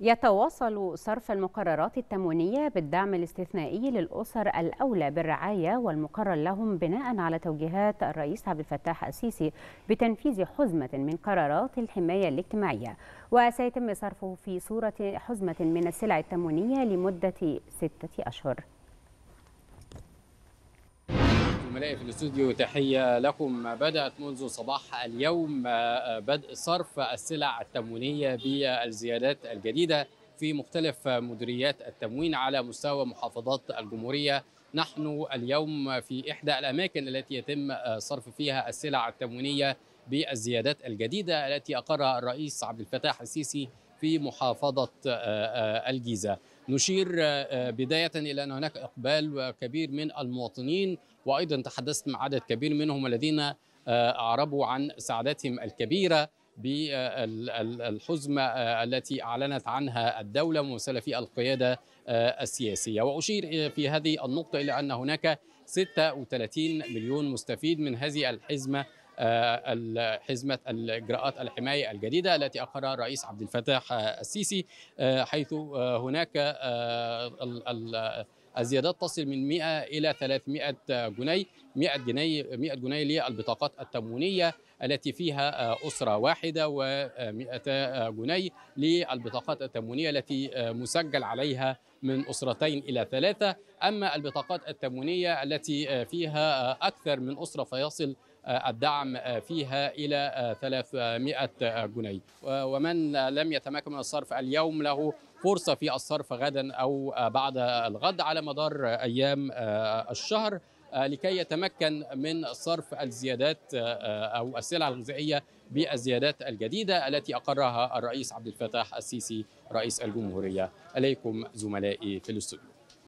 يتواصل صرف المقررات التموينية بالدعم الاستثنائي للأسر الأولى بالرعاية والمقرر لهم بناء على توجيهات الرئيس عبد الفتاح السيسي بتنفيذ حزمة من قرارات الحماية الاجتماعية وسيتم صرفه في صورة حزمة من السلع التموينية لمدة ستة أشهر زملائي في الاستوديو تحية لكم بدأت منذ صباح اليوم آه، آه، بدء صرف السلع التموينية بالزيادات الجديدة في مختلف مديريات التموين على مستوى محافظات الجمهورية نحن اليوم في إحدى الأماكن التي يتم آه، صرف فيها السلع التموينية بالزيادات الجديدة التي أقرها الرئيس عبد الفتاح السيسي في محافظة آه، آه، الجيزة نشير آه، بداية إلى أن هناك إقبال كبير من المواطنين وأيضا تحدثت مع عدد كبير منهم الذين أعربوا عن سعادتهم الكبيرة بالحزمة التي أعلنت عنها الدولة ممثلة في القيادة السياسية وأشير في هذه النقطة إلى أن هناك 36 مليون مستفيد من هذه الحزمة آه، حزمه الاجراءات الحمايه الجديده التي اقرها الرئيس عبد الفتاح السيسي آه، حيث آه، هناك الزيادات تصل من 100 الى 300 جنيه 100 جنيه 100 جنيه للبطاقات التموينيه التي فيها اسره واحده و200 جنيه للبطاقات التموينيه التي مسجل عليها من اسرتين الى ثلاثه اما البطاقات التموينيه التي فيها اكثر من اسره فيصل آه، الدعم آه، فيها إلى 300 آه، جنيه ومن لم يتمكن من الصرف اليوم له فرصة في الصرف غدا أو بعد الغد على مدار أيام الشهر لكي يتمكن من صرف الزيادات او السلع الغذائيه بالزيادات الجديده التي اقرها الرئيس عبد الفتاح السيسي رئيس الجمهوريه. اليكم زملائي في الاستوديو.